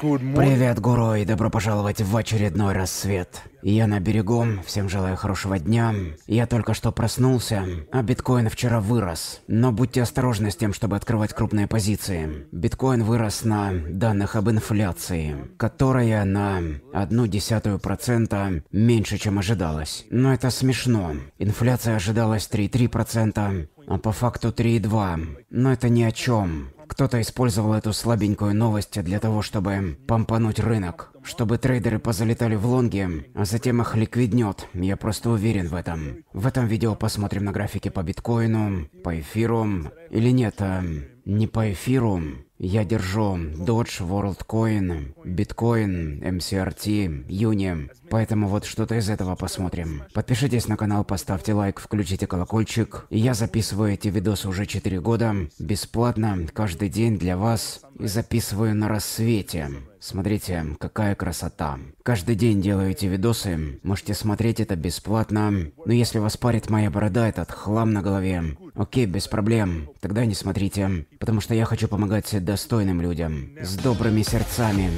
Привет, Гуру, и добро пожаловать в очередной рассвет. Я на берегу, всем желаю хорошего дня. Я только что проснулся, а биткоин вчера вырос. Но будьте осторожны с тем, чтобы открывать крупные позиции. Биткоин вырос на данных об инфляции, которая на одну десятую процента меньше, чем ожидалось. Но это смешно. Инфляция ожидалась 3,3%, а по факту 3,2. Но это ни о чем. Кто-то использовал эту слабенькую новость для того, чтобы помпануть рынок чтобы трейдеры позалетали в лонги, а затем их ликвиднет. Я просто уверен в этом. В этом видео посмотрим на графики по биткоину, по эфиру, или нет, а, не по эфиру. Я держу Dodge, WorldCoin, Bitcoin, MCRT, Uni. Поэтому вот что-то из этого посмотрим. Подпишитесь на канал, поставьте лайк, включите колокольчик. Я записываю эти видосы уже 4 года. Бесплатно, каждый день для вас. И записываю на рассвете. Смотрите, какая красота. Каждый день делаю эти видосы. Можете смотреть это бесплатно. Но если вас парит моя борода, этот хлам на голове. Окей, без проблем. Тогда не смотрите. Потому что я хочу помогать достойным людям. С добрыми сердцами.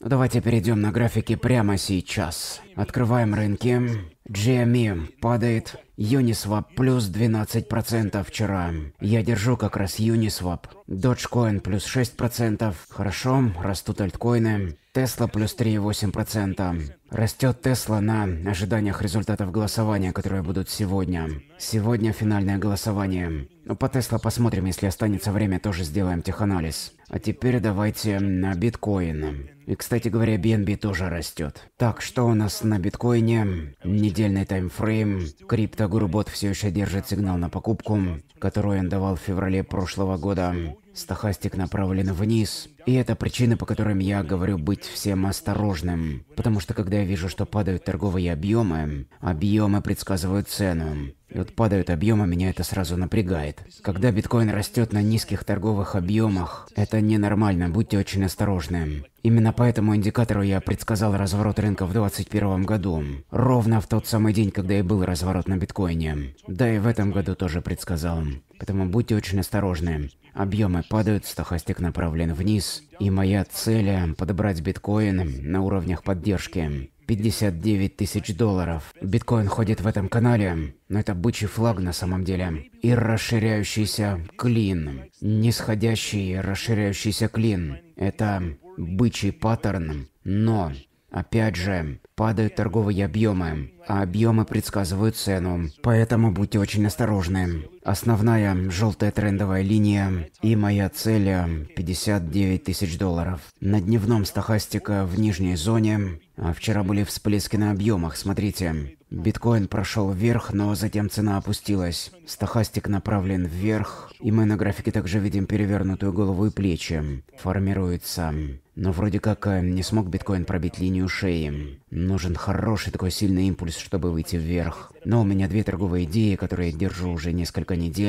Ну, давайте перейдем на графики прямо сейчас. Открываем рынки. GME падает. Uniswap плюс 12% вчера. Я держу как раз Uniswap. Dogecoin плюс 6%. Хорошо, растут альткоины. Tesla плюс 3,8%. Растет Tesla на ожиданиях результатов голосования, которые будут сегодня. Сегодня финальное голосование. Но ну, по Tesla посмотрим, если останется время, тоже сделаем теханализ. А теперь давайте на биткоин. И, кстати говоря, BNB тоже растет. Так, что у нас на биткоине? Недельный таймфрейм, крипто Тагур Бот все еще держит сигнал на покупку, которую он давал в феврале прошлого года. Стохастик направлен вниз. И это причина, по которым я говорю быть всем осторожным. Потому что когда я вижу, что падают торговые объемы, объемы предсказывают цену. И вот падают объемы, меня это сразу напрягает. Когда биткоин растет на низких торговых объемах, это ненормально, будьте очень осторожны. Именно по этому индикатору я предсказал разворот рынка в 2021 году. Ровно в тот самый день, когда и был разворот на биткоине. Да и в этом году тоже предсказал. Поэтому будьте очень осторожны. Объемы падают, стахастик направлен вниз. И моя цель – подобрать биткоин на уровнях поддержки. 59 тысяч долларов. Биткоин ходит в этом канале, но это бычий флаг на самом деле. И расширяющийся клин. Нисходящий расширяющийся клин. Это бычий паттерн, но Опять же, падают торговые объемы, а объемы предсказывают цену, поэтому будьте очень осторожны. Основная желтая трендовая линия и моя цель 59 тысяч долларов. На дневном стахастика в нижней зоне, а вчера были всплески на объемах, смотрите. Биткоин прошел вверх, но затем цена опустилась. Стахастик направлен вверх, и мы на графике также видим перевернутую голову и плечи. Формируется но вроде как э, не смог биткоин пробить линию шеи. Нужен хороший такой сильный импульс, чтобы выйти вверх. Но у меня две торговые идеи, которые я держу уже несколько недель.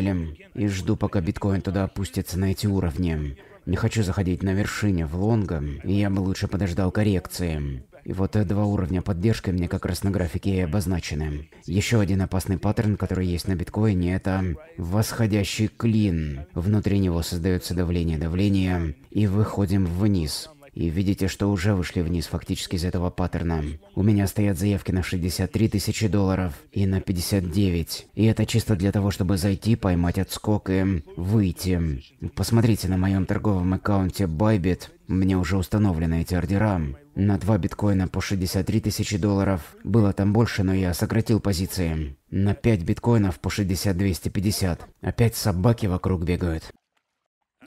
И жду, пока биткоин туда опустится на эти уровни. Не хочу заходить на вершине в лонга, и я бы лучше подождал коррекции. И вот два уровня поддержки мне как раз на графике и обозначены. Еще один опасный паттерн, который есть на биткоине, это восходящий клин. Внутри него создается давление, давление, и выходим вниз. И видите, что уже вышли вниз фактически из этого паттерна. У меня стоят заявки на 63 тысячи долларов и на 59. И это чисто для того, чтобы зайти, поймать отскок и выйти. Посмотрите на моем торговом аккаунте Bybit. Мне уже установлены эти ордера. На 2 биткоина по 63 тысячи долларов. Было там больше, но я сократил позиции. На 5 биткоинов по 60-250. Опять собаки вокруг бегают.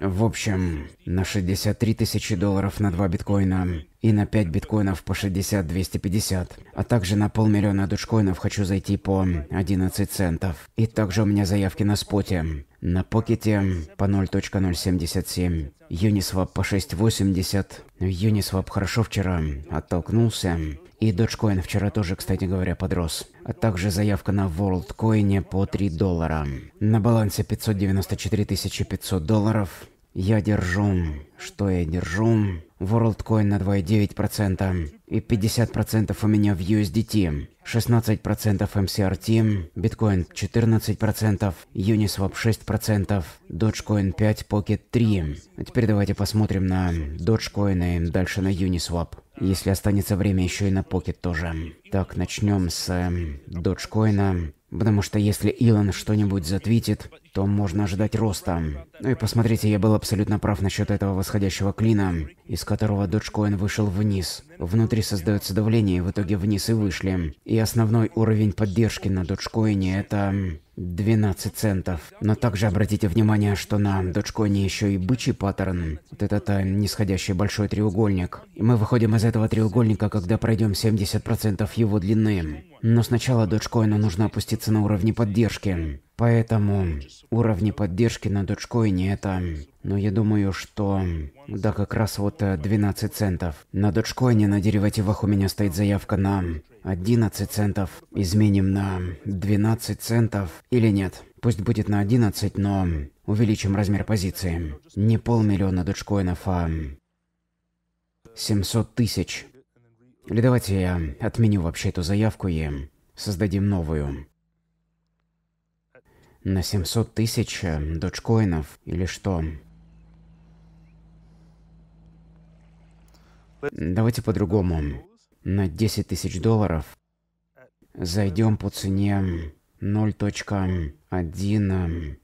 В общем, на 63 тысячи долларов на 2 биткоина и на 5 биткоинов по 60-250, а также на полмиллиона душкоинов хочу зайти по 11 центов. И также у меня заявки на споте, на покете по 0.077, Uniswap по 6.80. Uniswap хорошо вчера оттолкнулся, и Dogecoin вчера тоже, кстати говоря, подрос. А также заявка на WorldCoin по 3 доллара. На балансе 594 500 долларов. Я держу... Что я держу? WorldCoin на 2,9% и 50% у меня в USDT, 16% MCRT, Bitcoin 14%, Uniswap 6%, Dogecoin 5, Pocket 3. А теперь давайте посмотрим на Dogecoin и дальше на Uniswap. Если останется время, еще и на Pocket тоже. Так, начнем с э, Dogecoin, потому что если Илон что-нибудь затвитит, то можно ожидать роста. Ну и посмотрите, я был абсолютно прав насчет этого восходящего клина, из которого Dogecoin вышел вниз. Внутри создается давление, и в итоге вниз и вышли. И основной уровень поддержки на Dogecoin это 12 центов. Но также обратите внимание, что на Dogecoin еще и бычий паттерн. Вот этот э, нисходящий большой треугольник. И мы выходим из этого треугольника, когда пройдем 70% его длины. Но сначала Dogecoin нужно опуститься на уровне поддержки. Поэтому уровни поддержки на дочкоине это... Но ну, я думаю, что... Да, как раз вот 12 э, центов. На дочкоине на деривативах у меня стоит заявка на 11 центов. Изменим на 12 центов или нет. Пусть будет на 11, но увеличим размер позиции. Не полмиллиона дочкоинов, а 700 тысяч. Или давайте я отменю вообще эту заявку и создадим новую на 700 тысяч э, дочкоинов или что? Давайте по-другому. На 10 тысяч долларов зайдем по цене 0.1, 1,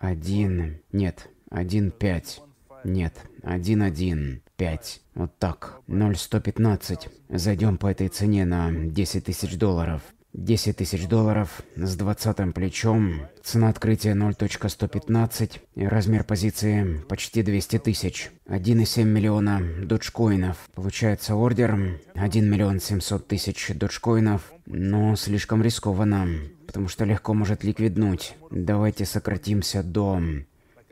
э, нет, 1.5, нет, 1.1. 5. Вот так. 0,115. Зайдем по этой цене на 10 тысяч долларов. 10 тысяч долларов с 20 плечом, цена открытия 0.115, размер позиции почти 200 тысяч, 1,7 миллиона доджкоинов. Получается ордер 1 миллион 700 тысяч доджкоинов, но слишком рискованно, потому что легко может ликвиднуть. Давайте сократимся до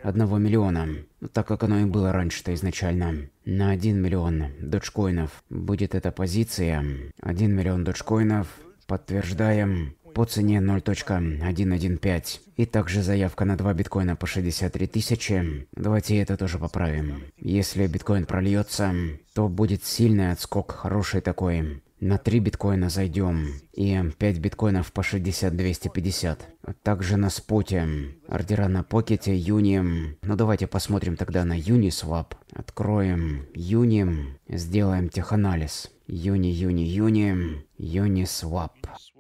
1 миллиона, ну, так как оно и было раньше-то изначально. На 1 миллион доджкоинов будет эта позиция. 1 миллион доджкоинов Подтверждаем по цене 0.115. И также заявка на 2 биткоина по 63 тысячи. Давайте это тоже поправим. Если биткоин прольется, то будет сильный отскок, хороший такой. На 3 биткоина зайдем. И 5 биткоинов по 60-250. Также на споте. Ордера на покете, юни. Ну давайте посмотрим тогда на Uniswap. Откроем юни. Сделаем теханализ. Юни, Юни, Юни, Юни Свап.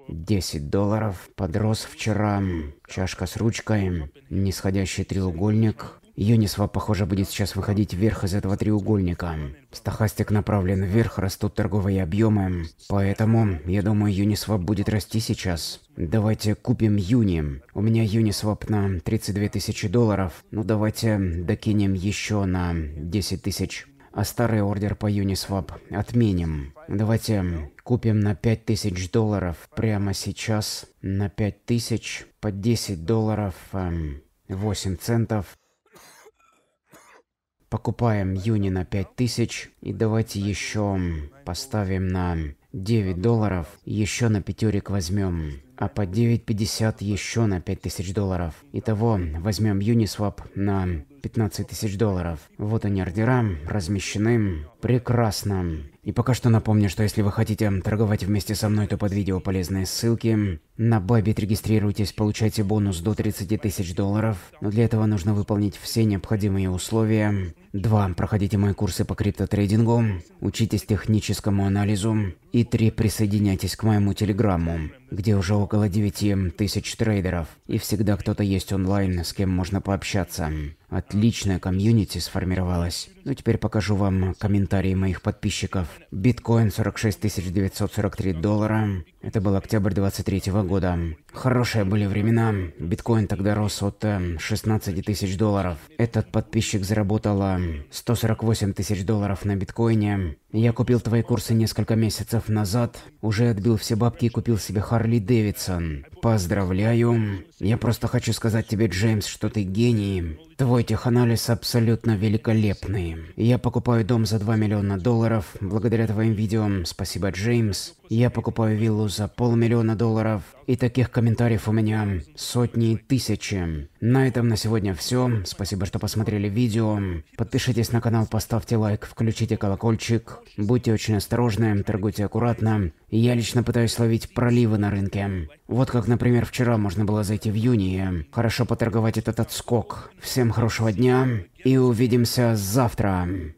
10 долларов, подрос вчера, чашка с ручкой, нисходящий треугольник. Юнисвап, похоже, будет сейчас выходить вверх из этого треугольника. Стахастик направлен вверх, растут торговые объемы. Поэтому, я думаю, Юнисвап будет расти сейчас. Давайте купим Юни. У меня Юнисвап на 32 тысячи долларов. Ну давайте докинем еще на 10 тысяч а старый ордер по Uniswap отменим. Давайте купим на 5000 долларов прямо сейчас. На 5000 по 10 долларов эм, 8 центов. Покупаем Юни на 5000 и давайте еще эм, поставим на 9 долларов, еще на пятерик возьмем, а по 9.50 еще на 5000 долларов. Итого возьмем Uniswap на 15 тысяч долларов. Вот они ордера, размещены. Прекрасно. И пока что напомню, что если вы хотите торговать вместе со мной, то под видео полезные ссылки. На Бабит регистрируйтесь, получайте бонус до 30 тысяч долларов. Но для этого нужно выполнить все необходимые условия. два, Проходите мои курсы по криптотрейдингу, учитесь техническому анализу. И три, Присоединяйтесь к моему телеграмму, где уже около 9 тысяч трейдеров. И всегда кто-то есть онлайн, с кем можно пообщаться. Отличная комьюнити сформировалась. Ну теперь покажу вам комментарии моих подписчиков. Биткоин 46 943 доллара. Это был октябрь 23 года. Хорошие были времена. Биткоин тогда рос от 16 э, тысяч долларов. Этот подписчик заработал 148 э, тысяч долларов на биткоине. Я купил твои курсы несколько месяцев назад. Уже отбил все бабки и купил себе Харли Дэвидсон. Поздравляю. Я просто хочу сказать тебе, Джеймс, что ты гений. Твой теханализ абсолютно великолепный. Я покупаю дом за 2 миллиона долларов. Благодаря твоим видео, спасибо, Джеймс. Я покупаю виллу за полмиллиона долларов. И таких комментариев у меня сотни и тысячи. На этом на сегодня все. Спасибо, что посмотрели видео. Подпишитесь на канал, поставьте лайк, включите колокольчик. Будьте очень осторожны, торгуйте аккуратно. Я лично пытаюсь ловить проливы на рынке. Вот как, например, вчера можно было зайти в июне хорошо поторговать этот отскок. Всем хорошего дня и увидимся завтра.